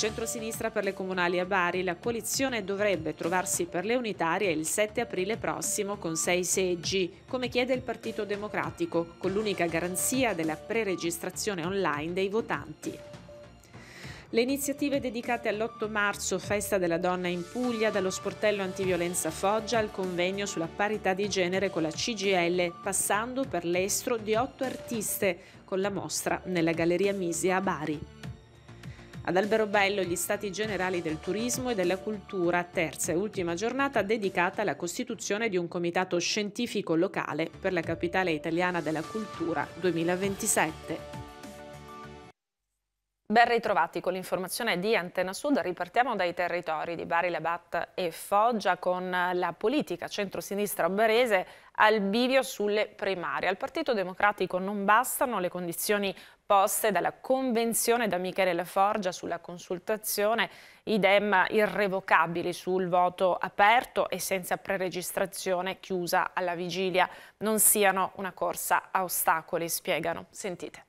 centrosinistra per le comunali a Bari, la coalizione dovrebbe trovarsi per le unitarie il 7 aprile prossimo con sei seggi, come chiede il Partito Democratico, con l'unica garanzia della preregistrazione online dei votanti. Le iniziative dedicate all'8 marzo, festa della donna in Puglia, dallo sportello antiviolenza Foggia al convegno sulla parità di genere con la CGL, passando per l'estro di otto artiste, con la mostra nella Galleria Misia a Bari. Ad Alberobello gli Stati Generali del Turismo e della Cultura, terza e ultima giornata dedicata alla costituzione di un comitato scientifico locale per la capitale italiana della cultura 2027. Ben ritrovati con l'informazione di Antena Sud, ripartiamo dai territori di Bari, Labat e Foggia con la politica centrosinistra oberese al bivio sulle primarie. Al Partito Democratico non bastano le condizioni poste dalla Convenzione da Michele La Forgia sulla consultazione, idem irrevocabili sul voto aperto e senza preregistrazione chiusa alla vigilia, non siano una corsa a ostacoli, spiegano. Sentite.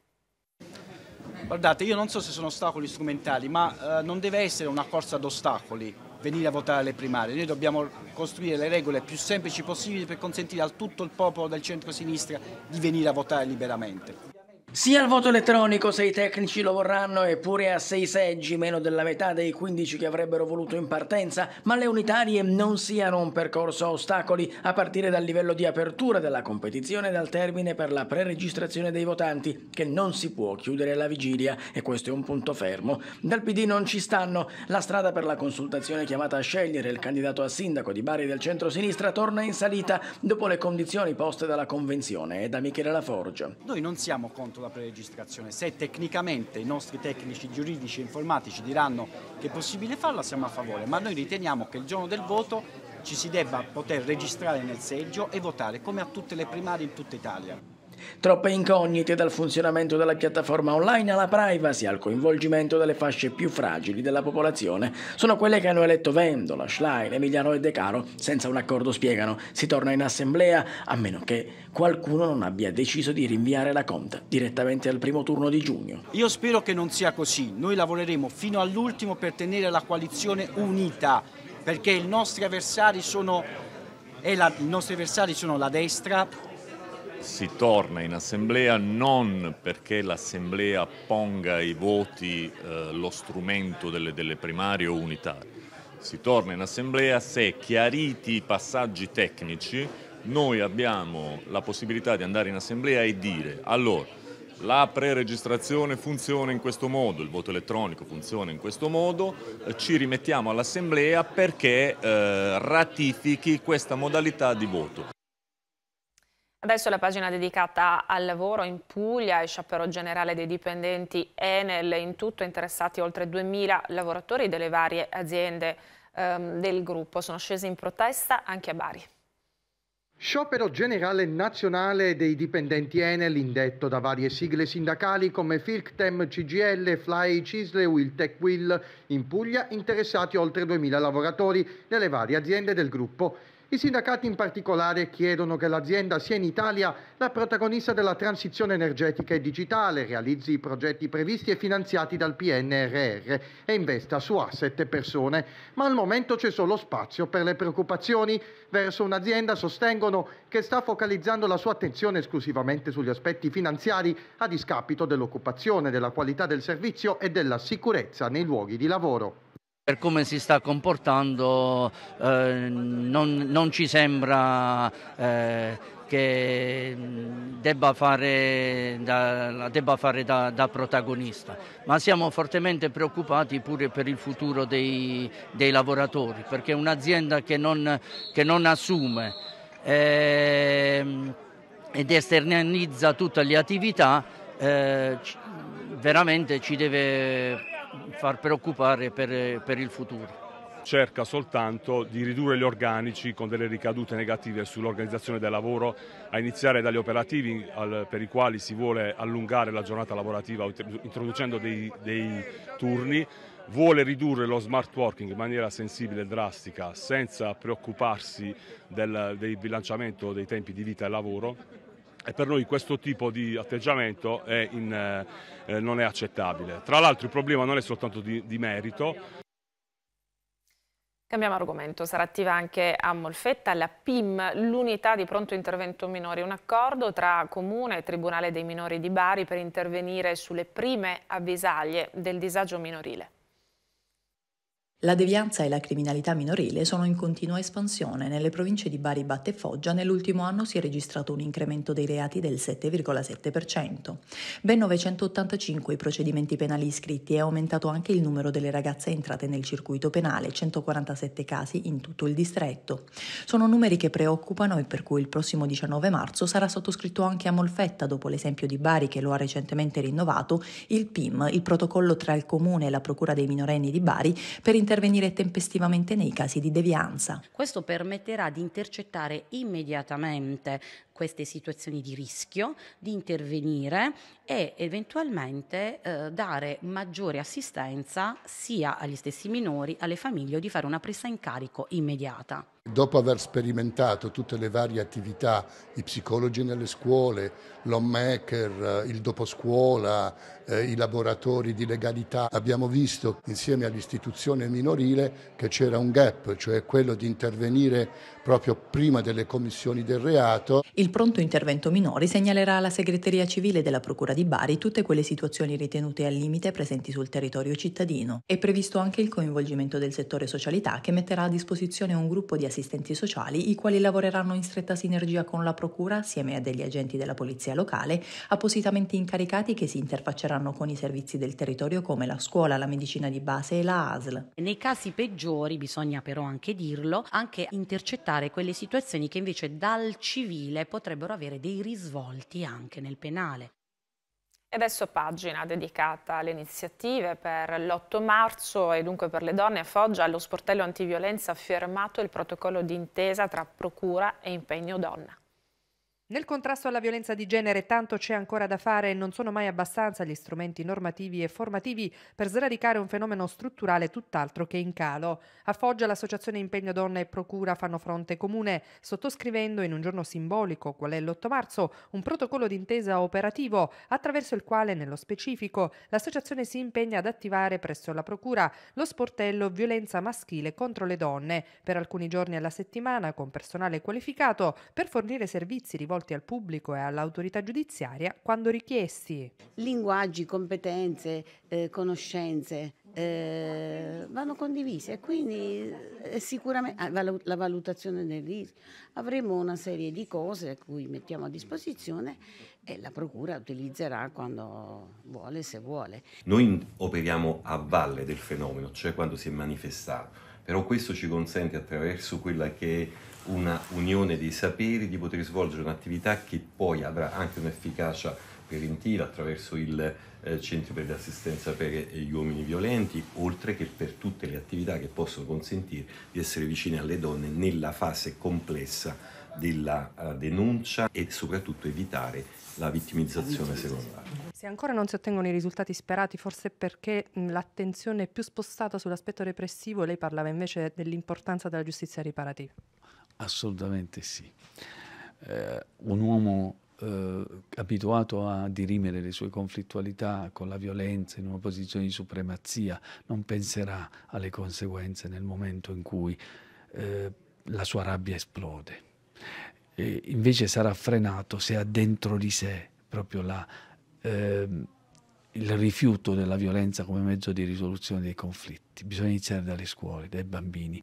Guardate, io non so se sono ostacoli strumentali, ma eh, non deve essere una corsa ad ostacoli venire a votare alle primarie. Noi dobbiamo costruire le regole più semplici possibili per consentire a tutto il popolo del centro-sinistra di venire a votare liberamente. Sia al voto elettronico se i tecnici lo vorranno eppure a sei seggi, meno della metà dei 15 che avrebbero voluto in partenza, ma le unitarie non siano un percorso a ostacoli a partire dal livello di apertura della competizione e dal termine per la preregistrazione dei votanti, che non si può chiudere alla vigilia e questo è un punto fermo. Dal PD non ci stanno, la strada per la consultazione chiamata a scegliere il candidato a sindaco di Bari del centro-sinistra torna in salita dopo le condizioni poste dalla convenzione e da Michele Laforgia. Noi non siamo contro la preregistrazione. Se tecnicamente i nostri tecnici giuridici e informatici diranno che è possibile farla, siamo a favore, ma noi riteniamo che il giorno del voto ci si debba poter registrare nel seggio e votare come a tutte le primarie in tutta Italia. Troppe incognite dal funzionamento della piattaforma online alla privacy, al coinvolgimento delle fasce più fragili della popolazione, sono quelle che hanno eletto Vendola, Schlein, Emiliano e De Caro senza un accordo spiegano. Si torna in assemblea a meno che qualcuno non abbia deciso di rinviare la conta direttamente al primo turno di giugno. Io spero che non sia così. Noi lavoreremo fino all'ultimo per tenere la coalizione unita, perché i nostri avversari sono, la, i nostri avversari sono la destra si torna in assemblea non perché l'assemblea ponga ai voti eh, lo strumento delle, delle primarie o unitarie, si torna in assemblea se chiariti i passaggi tecnici noi abbiamo la possibilità di andare in assemblea e dire allora la preregistrazione funziona in questo modo, il voto elettronico funziona in questo modo, eh, ci rimettiamo all'assemblea perché eh, ratifichi questa modalità di voto. Adesso la pagina dedicata al lavoro in Puglia, il sciopero generale dei dipendenti Enel, in tutto interessati oltre 2.000 lavoratori delle varie aziende ehm, del gruppo, sono scesi in protesta anche a Bari. Sciopero generale nazionale dei dipendenti Enel, indetto da varie sigle sindacali come FIRCTEM, CGL, FLY, CISLE, WILTEC, WIL, in Puglia interessati oltre 2.000 lavoratori delle varie aziende del gruppo. I sindacati in particolare chiedono che l'azienda sia in Italia la protagonista della transizione energetica e digitale, realizzi i progetti previsti e finanziati dal PNRR e investa su asset e persone. Ma al momento c'è solo spazio per le preoccupazioni verso un'azienda, sostengono, che sta focalizzando la sua attenzione esclusivamente sugli aspetti finanziari a discapito dell'occupazione, della qualità del servizio e della sicurezza nei luoghi di lavoro per come si sta comportando eh, non, non, ci sembra eh, che debba fare, da, debba fare da, da, protagonista, ma siamo fortemente preoccupati pure per il futuro dei, dei lavoratori, perché un'azienda che non, che non assume eh, ed esternalizza tutte le attività eh, veramente ci deve far preoccupare per, per il futuro cerca soltanto di ridurre gli organici con delle ricadute negative sull'organizzazione del lavoro, a iniziare dagli operativi al, per i quali si vuole allungare la giornata lavorativa introducendo dei, dei turni, vuole ridurre lo smart working in maniera sensibile e drastica senza preoccuparsi del, del bilanciamento dei tempi di vita e lavoro e per noi questo tipo di atteggiamento è in, eh, non è accettabile. Tra l'altro il problema non è soltanto di, di merito, Cambiamo argomento, sarà attiva anche a Molfetta la PIM, l'unità di pronto intervento minori, un accordo tra Comune e Tribunale dei minori di Bari per intervenire sulle prime avvisaglie del disagio minorile. La devianza e la criminalità minorile sono in continua espansione. Nelle province di Bari, Batte e Foggia nell'ultimo anno si è registrato un incremento dei reati del 7,7%. Ben 985 i procedimenti penali iscritti e è aumentato anche il numero delle ragazze entrate nel circuito penale, 147 casi in tutto il distretto. Sono numeri che preoccupano e per cui il prossimo 19 marzo sarà sottoscritto anche a Molfetta, dopo l'esempio di Bari che lo ha recentemente rinnovato, il PIM, il protocollo tra il comune e la procura dei minorenni di Bari per intervenire intervenire tempestivamente nei casi di devianza. Questo permetterà di intercettare immediatamente queste situazioni di rischio, di intervenire e eventualmente eh, dare maggiore assistenza sia agli stessi minori, alle famiglie o di fare una presa in carico immediata. Dopo aver sperimentato tutte le varie attività, i psicologi nelle scuole, l'homemaker, eh, il doposcuola, eh, i laboratori di legalità, abbiamo visto insieme all'istituzione minorile che c'era un gap, cioè quello di intervenire proprio prima delle commissioni del reato. Il pronto intervento minori segnalerà alla segreteria civile della Procura di Bari tutte quelle situazioni ritenute al limite presenti sul territorio cittadino. È previsto anche il coinvolgimento del settore socialità che metterà a disposizione un gruppo di assistenti sociali i quali lavoreranno in stretta sinergia con la Procura assieme a degli agenti della polizia locale appositamente incaricati che si interfacceranno con i servizi del territorio come la scuola, la medicina di base e la ASL. Nei casi peggiori, bisogna però anche dirlo, anche intercettare quelle situazioni che invece dal civile potrebbero avere dei risvolti anche nel penale. E adesso pagina dedicata alle iniziative per l'8 marzo e dunque per le donne a Foggia allo sportello antiviolenza ha firmato il protocollo d'intesa tra procura e impegno donna. Nel contrasto alla violenza di genere tanto c'è ancora da fare e non sono mai abbastanza gli strumenti normativi e formativi per sradicare un fenomeno strutturale tutt'altro che in calo. A Foggia l'associazione Impegno Donne e Procura fanno fronte comune, sottoscrivendo in un giorno simbolico, qual è l'8 marzo, un protocollo d'intesa operativo attraverso il quale nello specifico l'associazione si impegna ad attivare presso la Procura lo sportello violenza maschile contro le donne per alcuni giorni alla settimana con personale qualificato per fornire servizi rivolti rivolti al pubblico e all'autorità giudiziaria quando richiesti. Linguaggi, competenze, eh, conoscenze eh, vanno condivise e quindi eh, sicuramente ah, la valutazione del rischio. Avremo una serie di cose a cui mettiamo a disposizione e la Procura utilizzerà quando vuole, se vuole. Noi operiamo a valle del fenomeno, cioè quando si è manifestato però questo ci consente attraverso quella che è una unione dei saperi di poter svolgere un'attività che poi avrà anche un'efficacia preventiva attraverso il eh, Centro per l'assistenza per eh, gli uomini violenti, oltre che per tutte le attività che possono consentire di essere vicine alle donne nella fase complessa della uh, denuncia e soprattutto evitare la vittimizzazione secondaria. Se ancora non si ottengono i risultati sperati, forse perché l'attenzione è più spostata sull'aspetto repressivo, lei parlava invece dell'importanza della giustizia riparativa. Assolutamente sì. Eh, un uomo eh, abituato a dirimere le sue conflittualità con la violenza in una posizione di supremazia non penserà alle conseguenze nel momento in cui eh, la sua rabbia esplode. E invece sarà frenato se ha dentro di sé proprio la eh, il rifiuto della violenza come mezzo di risoluzione dei conflitti. Bisogna iniziare dalle scuole, dai bambini.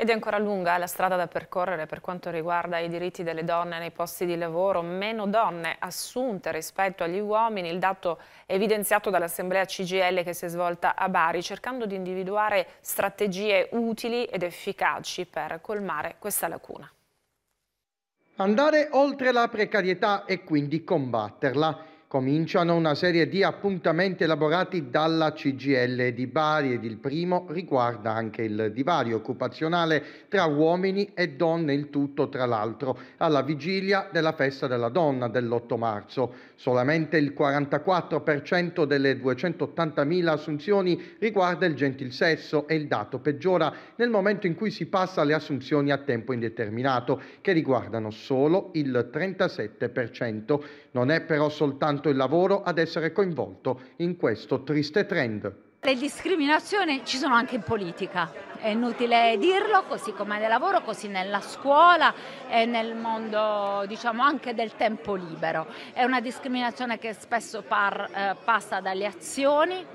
Ed è ancora lunga la strada da percorrere per quanto riguarda i diritti delle donne nei posti di lavoro. Meno donne assunte rispetto agli uomini, il dato evidenziato dall'Assemblea CGL che si è svolta a Bari, cercando di individuare strategie utili ed efficaci per colmare questa lacuna andare oltre la precarietà e quindi combatterla cominciano una serie di appuntamenti elaborati dalla CGL di Bari ed il primo riguarda anche il divario occupazionale tra uomini e donne, il tutto tra l'altro alla vigilia della festa della donna dell'8 marzo. Solamente il 44% delle 280.000 assunzioni riguarda il gentil sesso e il dato peggiora nel momento in cui si passa alle assunzioni a tempo indeterminato che riguardano solo il 37%. Non è però soltanto il lavoro ad essere coinvolto in questo triste trend. Le discriminazioni ci sono anche in politica, è inutile dirlo, così come nel lavoro, così nella scuola e nel mondo diciamo, anche del tempo libero. È una discriminazione che spesso par, eh, passa dalle azioni,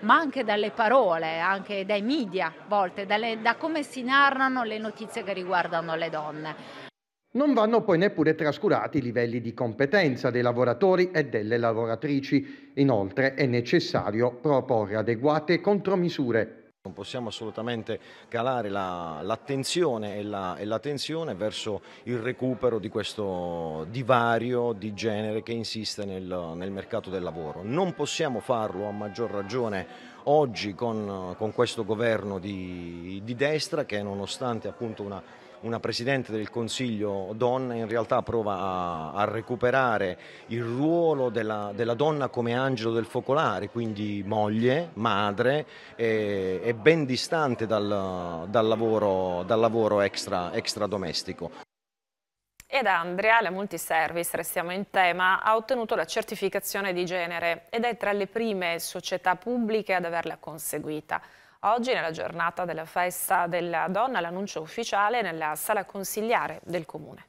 ma anche dalle parole, anche dai media a volte, dalle, da come si narrano le notizie che riguardano le donne. Non vanno poi neppure trascurati i livelli di competenza dei lavoratori e delle lavoratrici. Inoltre è necessario proporre adeguate contromisure non possiamo assolutamente calare la, l'attenzione e la, e la, tensione verso il recupero di questo divario di genere che insiste nel, nel mercato del lavoro. Non possiamo farlo a maggior ragione oggi con, con questo governo di, di, destra che nonostante appunto una una Presidente del Consiglio donna in realtà prova a, a recuperare il ruolo della, della, donna come angelo del focolare, quindi moglie, madre, e, e ben distante dal, dal, lavoro, dal lavoro, extra, extra domestico. Ed Andrea, la multiservice, restiamo in tema, ha ottenuto la certificazione di genere ed è tra le prime società pubbliche ad averla conseguita. Oggi, nella giornata della festa della donna, l'annuncio ufficiale nella sala consigliare del Comune.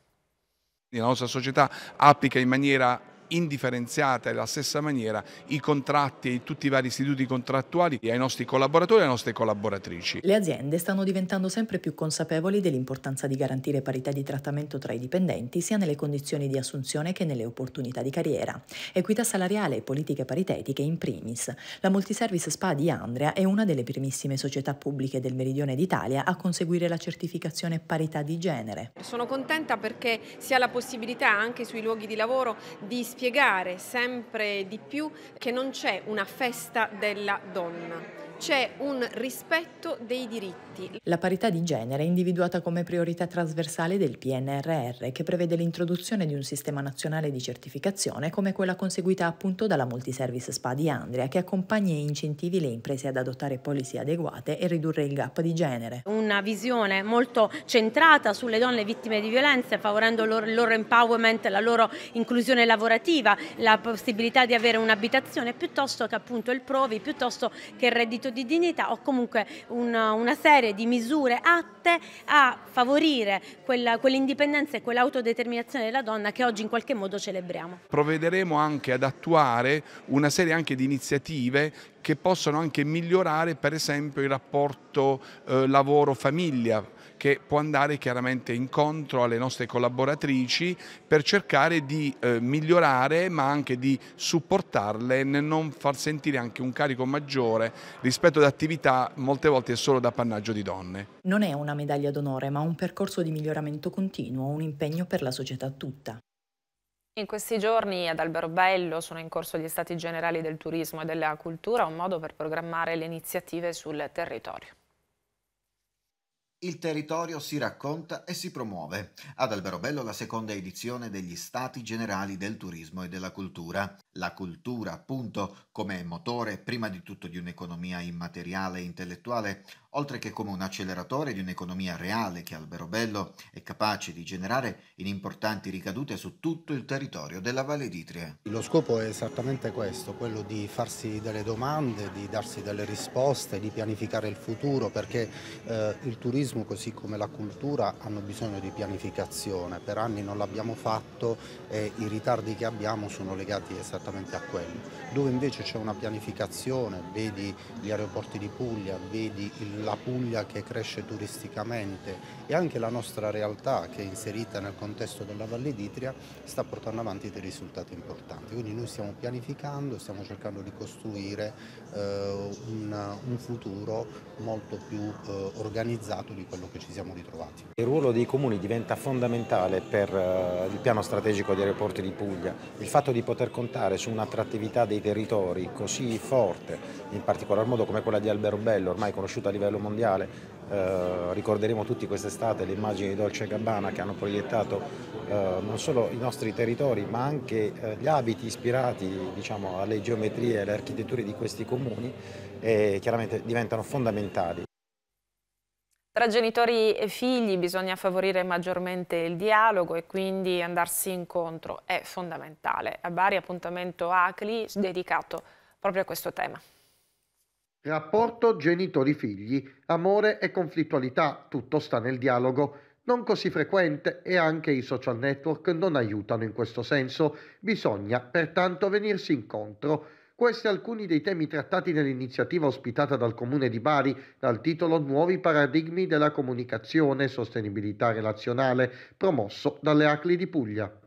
La nostra società applica in maniera indifferenziata e la stessa maniera i contratti e tutti i vari istituti contrattuali ai nostri collaboratori e alle nostre collaboratrici. Le aziende stanno diventando sempre più consapevoli dell'importanza di garantire parità di trattamento tra i dipendenti sia nelle condizioni di assunzione che nelle opportunità di carriera. Equità salariale e politiche paritetiche in primis. La Multiservice Spa di Andrea è una delle primissime società pubbliche del meridione d'Italia a conseguire la certificazione parità di genere. Sono contenta perché si ha la possibilità anche sui luoghi di lavoro di spiegare spiegare sempre di più che non c'è una festa della donna c'è un rispetto dei diritti. La parità di genere è individuata come priorità trasversale del PNRR che prevede l'introduzione di un sistema nazionale di certificazione come quella conseguita appunto dalla Multiservice SPA di Andrea che accompagna e incentivi le imprese ad adottare policy adeguate e ridurre il gap di genere. Una visione molto centrata sulle donne vittime di violenza favorendo il loro, il loro empowerment, la loro inclusione lavorativa, la possibilità di avere un'abitazione piuttosto che appunto il provi, piuttosto che il reddito di dignità o comunque una, una serie di misure atte a favorire quell'indipendenza e quell'autodeterminazione della donna che oggi in qualche modo celebriamo. Provvederemo anche ad attuare una serie anche di iniziative che possono anche migliorare per esempio il rapporto eh, lavoro-famiglia che può andare chiaramente incontro alle nostre collaboratrici per cercare di eh, migliorare ma anche di supportarle nel non far sentire anche un carico maggiore rispetto ad attività molte volte solo da pannaggio di donne. Non è una medaglia d'onore ma un percorso di miglioramento continuo, un impegno per la società tutta. In questi giorni ad Alberobello sono in corso gli stati generali del turismo e della cultura, un modo per programmare le iniziative sul territorio. Il territorio si racconta e si promuove. Ad Alberobello la seconda edizione degli Stati Generali del Turismo e della Cultura. La cultura, appunto, come motore prima di tutto di un'economia immateriale e intellettuale, oltre che come un acceleratore di un'economia reale che Alberobello è capace di generare in importanti ricadute su tutto il territorio della Valle d'Itria. Lo scopo è esattamente questo, quello di farsi delle domande, di darsi delle risposte, di pianificare il futuro, perché eh, il turismo così come la cultura hanno bisogno di pianificazione, per anni non l'abbiamo fatto e i ritardi che abbiamo sono legati esattamente a quello. Dove invece c'è una pianificazione, vedi gli aeroporti di Puglia, vedi il la Puglia che cresce turisticamente e anche la nostra realtà che è inserita nel contesto della Valle d'Itria sta portando avanti dei risultati importanti. Quindi noi stiamo pianificando, stiamo cercando di costruire eh, un, un, futuro molto più eh, organizzato di quello che ci siamo ritrovati. Il ruolo dei comuni diventa fondamentale per eh, il piano strategico di aeroporti di Puglia. Il fatto di poter contare su un'attrattività dei territori così forte, in particolar modo come quella di Alberobello, ormai conosciuta a livello livello mondiale. Eh, ricorderemo tutti quest'estate le immagini di Dolce Gabbana che hanno proiettato eh, non solo i nostri territori ma anche eh, gli abiti ispirati diciamo, alle geometrie e alle architetture di questi comuni e chiaramente diventano fondamentali. Tra genitori e figli bisogna favorire maggiormente il dialogo e quindi andarsi incontro è fondamentale. A Bari appuntamento ACLI dedicato proprio a questo tema. Rapporto genitori-figli, amore e conflittualità, tutto sta nel dialogo. Non così frequente e anche i social network non aiutano in questo senso. Bisogna pertanto venirsi incontro. Questi alcuni dei temi trattati nell'iniziativa ospitata dal Comune di Bari dal titolo Nuovi paradigmi della comunicazione e sostenibilità relazionale, promosso dalle Acli di Puglia.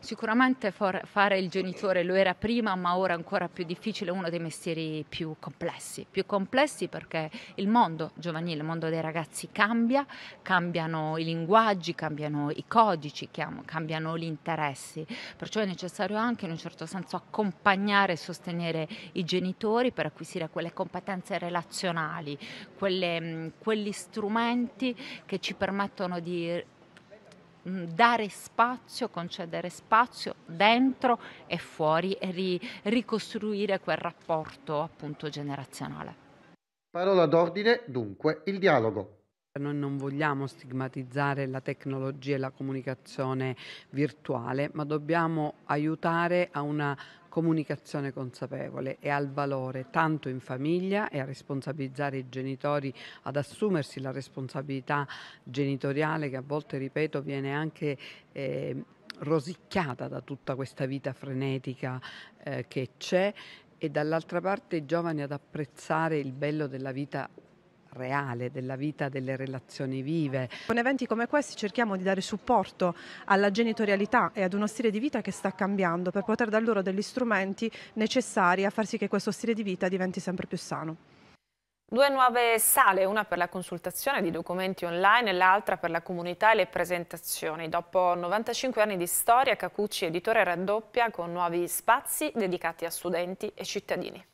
Sicuramente fare il genitore lo era prima, ma ora ancora più difficile, uno dei mestieri più complessi. Più complessi perché il mondo giovanile, il mondo dei ragazzi cambia, cambiano i linguaggi, cambiano i codici, cambiano gli interessi. Perciò è necessario anche in un certo senso accompagnare e sostenere i genitori per acquisire quelle competenze relazionali, quelle, quegli strumenti che ci permettono di Mm, dare spazio, concedere spazio dentro e fuori e ri- ricostruire quel rapporto appunto generazionale. Parola d'ordine, dunque, il dialogo. Noi non vogliamo stigmatizzare la tecnologia e la comunicazione virtuale, ma dobbiamo aiutare a una comunicazione consapevole e al valore tanto in famiglia e a responsabilizzare i genitori ad assumersi la responsabilità genitoriale che a volte, ripeto, viene anche eh, rosicchiata da tutta questa vita frenetica eh, che c'è e dall'altra parte i giovani ad apprezzare il bello della vita reale, della vita, delle relazioni vive. Con eventi come questi cerchiamo di dare supporto alla genitorialità e ad uno stile di vita che sta cambiando per poter dar loro degli strumenti necessari a far sì che questo stile di vita diventi sempre più sano. Due nuove sale, una per la consultazione di documenti online e l'altra per la comunità e le presentazioni. Dopo 95 anni di storia, Cacucci Editore raddoppia con nuovi spazi dedicati a studenti e cittadini.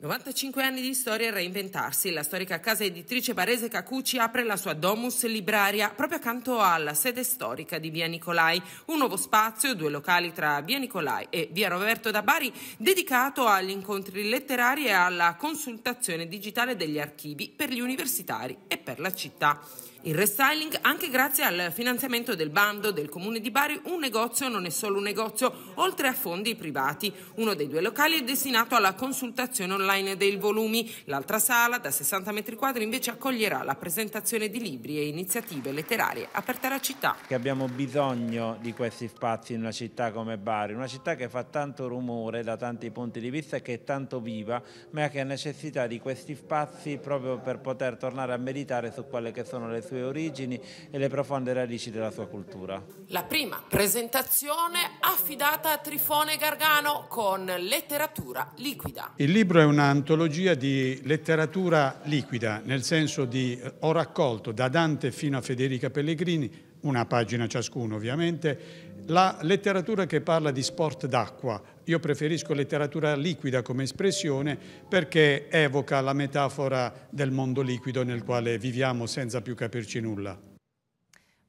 95 anni di storia e reinventarsi. La storica casa editrice barese Cacucci apre la sua Domus Libraria proprio accanto alla sede storica di Via Nicolai. Un nuovo spazio, due locali tra Via Nicolai e Via Roberto da Bari, dedicato agli incontri letterari e alla consultazione digitale degli archivi per gli universitari e per la città. Il restyling anche grazie al finanziamento del bando del comune di Bari Un negozio non è solo un negozio, oltre a fondi privati. Uno dei due locali è destinato alla consultazione online dei volumi, l'altra sala da 60 metri quadri invece accoglierà la presentazione di libri e iniziative letterarie aperte alla città. Che abbiamo bisogno di questi spazi in una città come Bari, una città che fa tanto rumore da tanti punti di vista e che è tanto viva, ma che ha necessità di questi spazi proprio per poter tornare a meditare su quelle che sono le sue origini e le profonde radici della sua cultura. La prima presentazione affidata a Trifone Gargano con Letteratura liquida. Il libro è un'antologia di letteratura liquida, nel senso di eh, ho raccolto da Dante fino a Federica Pellegrini, una pagina ciascuno ovviamente, la letteratura che parla di sport d'acqua, io preferisco letteratura liquida come espressione perché evoca la metafora del mondo liquido nel quale viviamo senza più capirci nulla.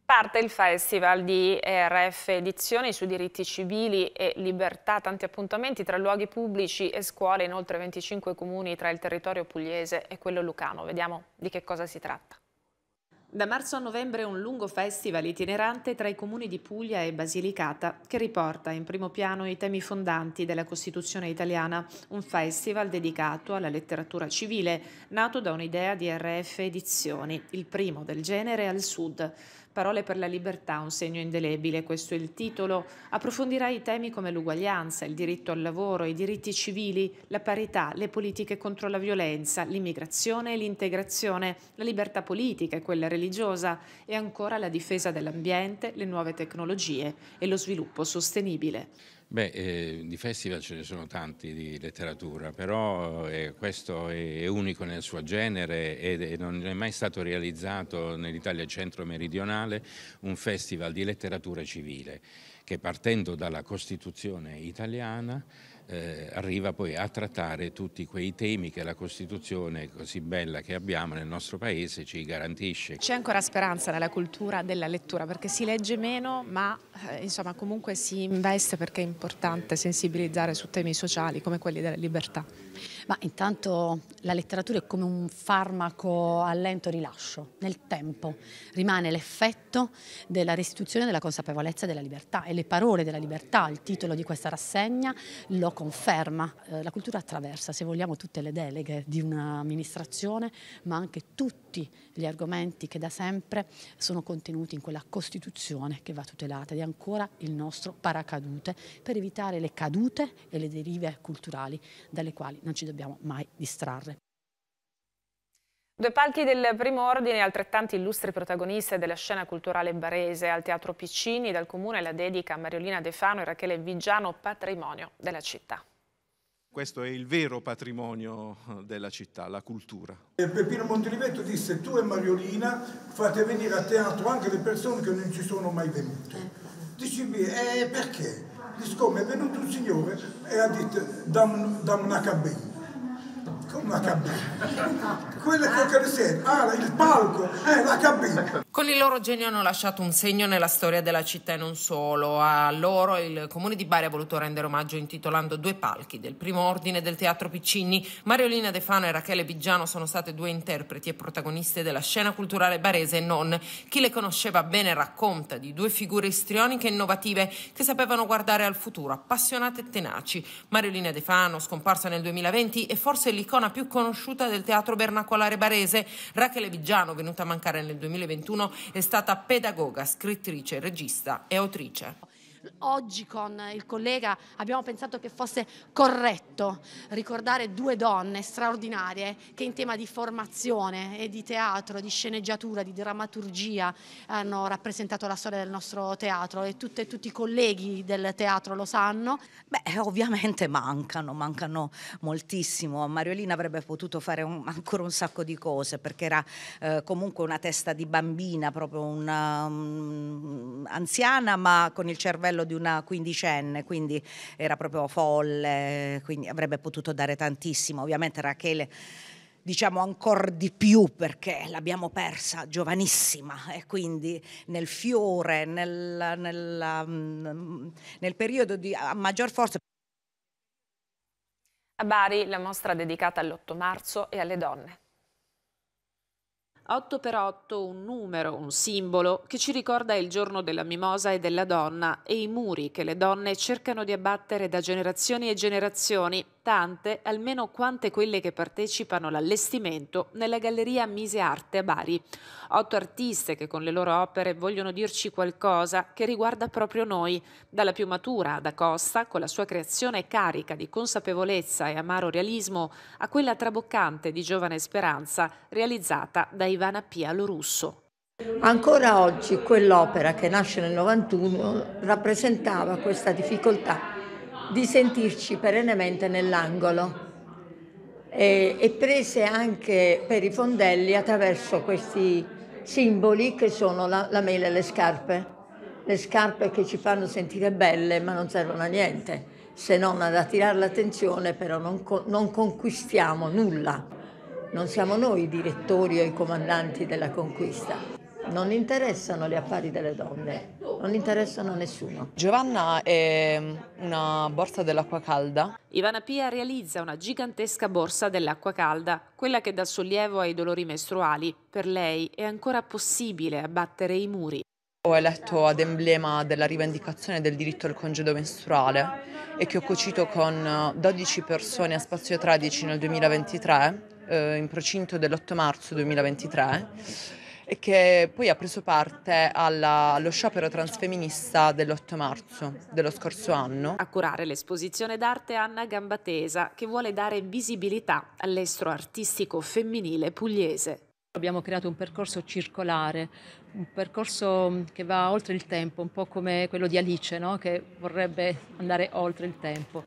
Parte il festival di RF Edizioni su diritti civili e libertà, tanti appuntamenti tra luoghi pubblici e scuole, in oltre 25 comuni tra il territorio pugliese e quello lucano. Vediamo di che cosa si tratta. Da marzo a novembre un lungo festival itinerante tra i comuni di Puglia e Basilicata che riporta in primo piano i temi fondanti della Costituzione italiana, un festival dedicato alla letteratura civile, nato da un'idea di RF Edizioni, il primo del genere al sud. Parole per la libertà, un segno indelebile, questo è il titolo. Approfondirà i temi come l'uguaglianza, il diritto al lavoro, i diritti civili, la parità, le politiche contro la violenza, l'immigrazione e l'integrazione, la libertà politica e quella religiosa e ancora la difesa dell'ambiente, le nuove tecnologie e lo sviluppo sostenibile. Beh, eh, di festival ce ne sono tanti di letteratura, però eh, questo è unico nel suo genere e non è mai stato realizzato nell'Italia centro-meridionale un festival di letteratura civile che partendo dalla Costituzione italiana eh, arriva poi a trattare tutti quei temi che la Costituzione così bella che abbiamo nel nostro Paese ci garantisce. C'è ancora speranza nella cultura della lettura perché si legge meno ma eh, insomma comunque si investe perché è importante sensibilizzare su temi sociali come quelli della libertà. Ma intanto la letteratura è come un farmaco a lento rilascio, nel tempo. Rimane l'effetto della restituzione della consapevolezza della libertà e le parole della libertà, il titolo di questa rassegna lo conferma. Eh, la cultura attraversa, se vogliamo, tutte le deleghe di un'amministrazione, ma anche tutti gli argomenti che da sempre sono contenuti in quella Costituzione che va tutelata ed è ancora il nostro paracadute per evitare le cadute e le derive culturali dalle quali non ci dobbiamo dobbiamo mai distrarre. Due palchi del primo ordine, altrettanti illustri protagoniste della scena culturale barese al Teatro Piccini, dal Comune la dedica a Mariolina De Fano e Rachele Vigiano, patrimonio della città. Questo è il vero patrimonio della città, la cultura. Peppino Montelivetto disse tu e Mariolina fate venire a teatro anche le persone che non ci sono mai venute. Dici, eh, perché? Dici, come è venuto un signore e ha detto dammi una cabina わかんな quelle che canisiere, ah, il palco, eh, la cabina. Con il loro genio hanno lasciato un segno nella storia della città e non solo. A loro il comune di Bari ha voluto rendere omaggio intitolando due palchi del primo ordine del Teatro Piccini. Mariolina De Fano e Rachele Biggiano sono state due interpreti e protagoniste della scena culturale barese e non. Chi le conosceva bene racconta di due figure istrioniche e innovative che sapevano guardare al futuro, appassionate e tenaci. Mariolina De Fano, scomparsa nel 2020, è forse l'icona più conosciuta del teatro vernacolare popolare barese. Rachele Viggiano, venuta a mancare nel 2021, è stata pedagoga, scrittrice, regista e autrice oggi con il collega abbiamo pensato che fosse corretto ricordare due donne straordinarie che in tema di formazione e di teatro, di sceneggiatura, di drammaturgia hanno rappresentato la storia del nostro teatro e tutte, tutti i colleghi del teatro lo sanno. Beh, eh, ovviamente mancano, mancano moltissimo. Mariolina avrebbe potuto fare un, ancora un sacco di cose perché era eh, comunque una testa di bambina, proprio una um, anziana ma con il cervello cervello di una quindicenne, quindi era proprio folle, quindi avrebbe potuto dare tantissimo. Ovviamente Rachele diciamo ancora di più perché l'abbiamo persa giovanissima e quindi nel fiore, nel, nel, mm, nel periodo di a maggior forza. A Bari la mostra dedicata all'8 marzo e alle donne. 8x8 un numero, un simbolo che ci ricorda il giorno della mimosa e della donna e i muri che le donne cercano di abbattere da generazioni e generazioni restante almeno quante quelle che partecipano all'allestimento nella Galleria Mise Arte a Bari. Otto artiste che con le loro opere vogliono dirci qualcosa che riguarda proprio noi, dalla più matura ad Acosta, con la sua creazione carica di consapevolezza e amaro realismo, a quella traboccante di giovane speranza realizzata da Ivana Pia Lorusso. Ancora oggi quell'opera che nasce nel 91 rappresentava questa difficoltà di sentirci perennemente nell'angolo e, e, prese anche per i fondelli attraverso questi simboli che sono la, la mela e le scarpe. Le scarpe che ci fanno sentire belle ma non servono a niente se non ad attirare l'attenzione, però non, non conquistiamo nulla. Non siamo noi i direttori o i comandanti della conquista. Non interessano gli affari delle donne, non interessano a nessuno. Giovanna è una borsa dell'acqua calda. Ivana Pia realizza una gigantesca borsa dell'acqua calda, quella che dà sollievo ai dolori mestruali. Per lei è ancora possibile abbattere i muri. Ho eletto ad emblema della rivendicazione del diritto al congedo mestruale e che ho cucito con 12 persone a Spazio 13 nel 2023, eh, in procinto dell'8 marzo 2023 e che poi ha preso parte alla, allo sciopero transfemminista dell'8 marzo dello scorso anno. A curare l'esposizione d'arte Anna Gambatesa, che vuole dare visibilità all'estro artistico femminile pugliese. Abbiamo creato un percorso circolare, un percorso mm, che va oltre il tempo, un po' come quello di Alice, no? che vorrebbe andare oltre il tempo.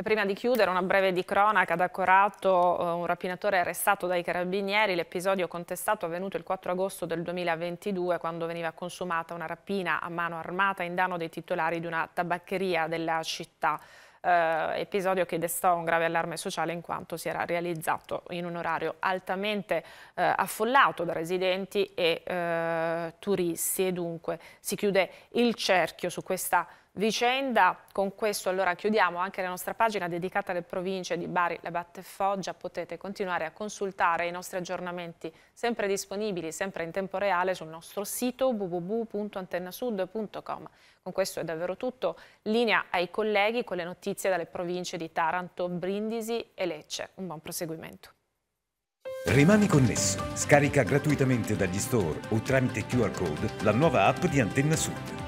E prima di chiudere una breve di cronaca da Corato, eh, un rapinatore arrestato dai carabinieri, l'episodio contestato è avvenuto il 4 agosto del 2022 quando veniva consumata una rapina a mano armata in danno dei titolari di una tabaccheria della città. Eh, episodio che destò un grave allarme sociale in quanto si era realizzato in un orario altamente eh, affollato da residenti e eh, turisti e dunque si chiude il cerchio su questa vicenda. Con questo allora chiudiamo anche la nostra pagina dedicata alle province di Bari, Lebatte e Foggia. Potete continuare a consultare i nostri aggiornamenti sempre disponibili, sempre in tempo reale sul nostro sito www.antennasud.com. Con questo è davvero tutto. Linea ai colleghi con le notizie dalle province di Taranto, Brindisi e Lecce. Un buon proseguimento. Rimani connesso. Scarica gratuitamente dagli store o tramite QR code la nuova app di Antenna Sud